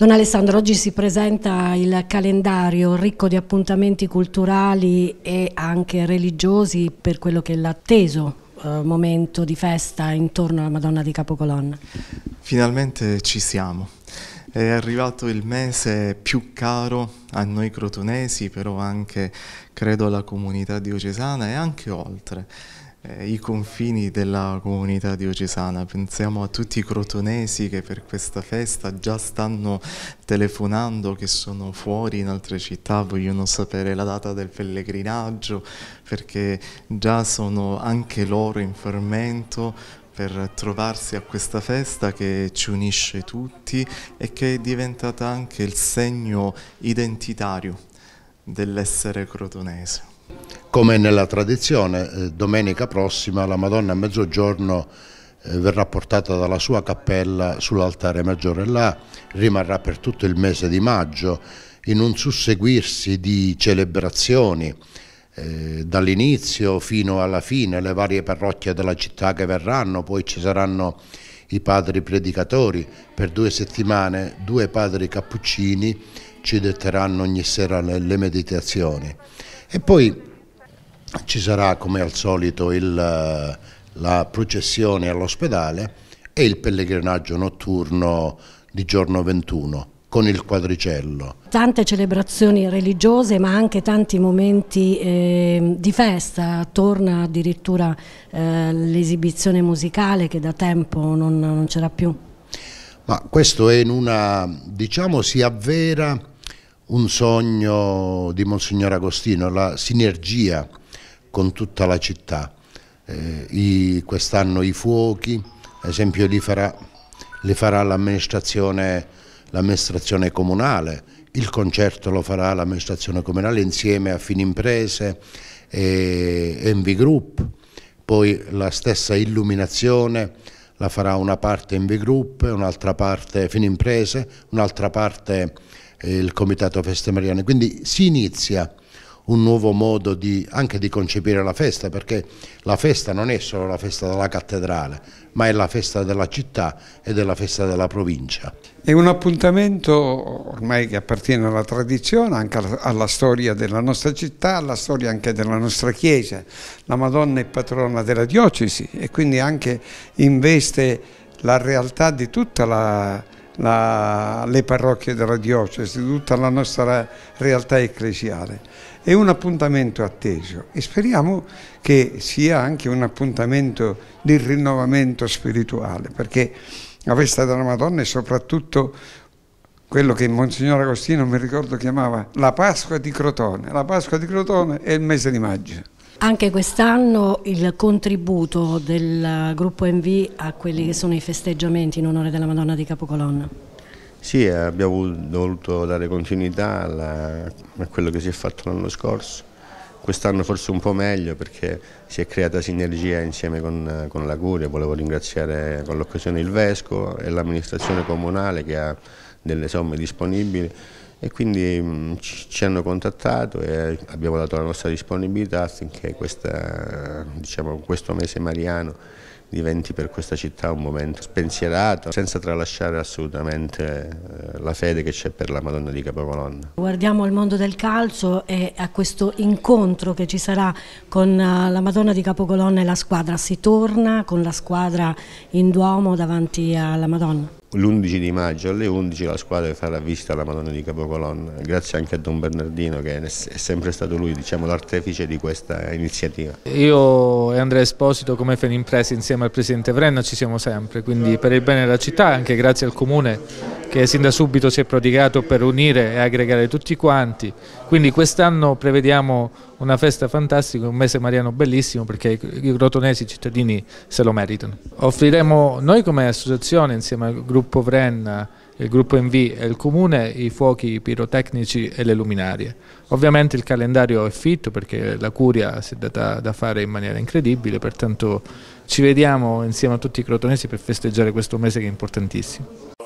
Don Alessandro, oggi si presenta il calendario ricco di appuntamenti culturali e anche religiosi per quello che è l'atteso eh, momento di festa intorno alla Madonna di Capocolonna. Finalmente ci siamo. È arrivato il mese più caro a noi crotonesi, però anche credo alla comunità diocesana e anche oltre. Eh, i confini della comunità diocesana. Pensiamo a tutti i crotonesi che per questa festa già stanno telefonando, che sono fuori in altre città, vogliono sapere la data del pellegrinaggio, perché già sono anche loro in fermento per trovarsi a questa festa che ci unisce tutti e che è diventata anche il segno identitario dell'essere crotonese. Come nella tradizione, eh, domenica prossima la Madonna a mezzogiorno eh, verrà portata dalla sua cappella sull'altare maggiore là, rimarrà per tutto il mese di maggio in un susseguirsi di celebrazioni eh, dall'inizio fino alla fine, le varie parrocchie della città che verranno, poi ci saranno i padri predicatori, per due settimane due padri cappuccini ci detteranno ogni sera le, le meditazioni. E poi ci sarà come al solito il, eh, la processione all'ospedale e il pellegrinaggio notturno di giorno 21 con il quadricello. Tante celebrazioni religiose ma anche tanti momenti eh, di festa, torna addirittura eh, l'esibizione musicale che da tempo non, non c'era più. Ma questo è in una, diciamo si avvera un sogno di Monsignor Agostino, la sinergia con tutta la città. Eh, Quest'anno i fuochi, ad esempio li farà, farà l'amministrazione comunale, il concerto lo farà l'amministrazione comunale insieme a Finimprese e Envi Group, poi la stessa illuminazione la farà una parte Envi Group, un'altra parte Finimprese, un'altra parte eh, il Comitato Feste Mariane. Quindi si inizia un nuovo modo di, anche di concepire la festa, perché la festa non è solo la festa della cattedrale, ma è la festa della città e della festa della provincia. È un appuntamento ormai che appartiene alla tradizione, anche alla storia della nostra città, alla storia anche della nostra chiesa. La Madonna è patrona della diocesi e quindi anche investe la realtà di tutta la città la, le parrocchie della diocesi, tutta la nostra realtà ecclesiale. È un appuntamento atteso e speriamo che sia anche un appuntamento di rinnovamento spirituale, perché la festa della Madonna è soprattutto quello che Monsignor Agostino mi ricordo chiamava la Pasqua di Crotone. La Pasqua di Crotone è il mese di maggio. Anche quest'anno il contributo del gruppo MV a quelli che sono i festeggiamenti in onore della Madonna di Capocolonna? Sì, eh, abbiamo voluto dare continuità alla, a quello che si è fatto l'anno scorso, quest'anno forse un po' meglio perché si è creata sinergia insieme con, con la Curia, volevo ringraziare con l'occasione il Vescovo e l'amministrazione comunale che ha delle somme disponibili e quindi mm, ci, hanno contattato e abbiamo dato la nostra disponibilità affinché questa, diciamo, questo mese mariano diventi per questa città un momento spensierato, senza tralasciare assolutamente eh, la fede che c'è per la Madonna di Capocolonna. Guardiamo al mondo del calcio e a questo incontro che ci sarà con eh, la Madonna di Capocolonna e la squadra. Si torna con la squadra in Duomo davanti alla Madonna? l'11 di maggio alle 11 la squadra farà visita alla Madonna di Capocolonna, grazie anche a Don Bernardino che è sempre stato lui diciamo, l'artefice di questa iniziativa. Io e Andrea Esposito come Fenimpresa insieme al Presidente Vrenna ci siamo sempre, quindi per il bene della città anche grazie al Comune che sin da subito si è prodigato per unire e aggregare tutti quanti. Quindi quest'anno prevediamo una festa fantastica, un mese mariano bellissimo perché i grotonesi, i cittadini se lo meritano. Offriremo noi come associazione insieme al gruppo Vrenna il gruppo NV e il comune, i fuochi pirotecnici e le luminarie. Ovviamente il calendario è fitto perché la curia si è data da fare in maniera incredibile, pertanto ci vediamo insieme a tutti i crotonesi per festeggiare questo mese che è importantissimo.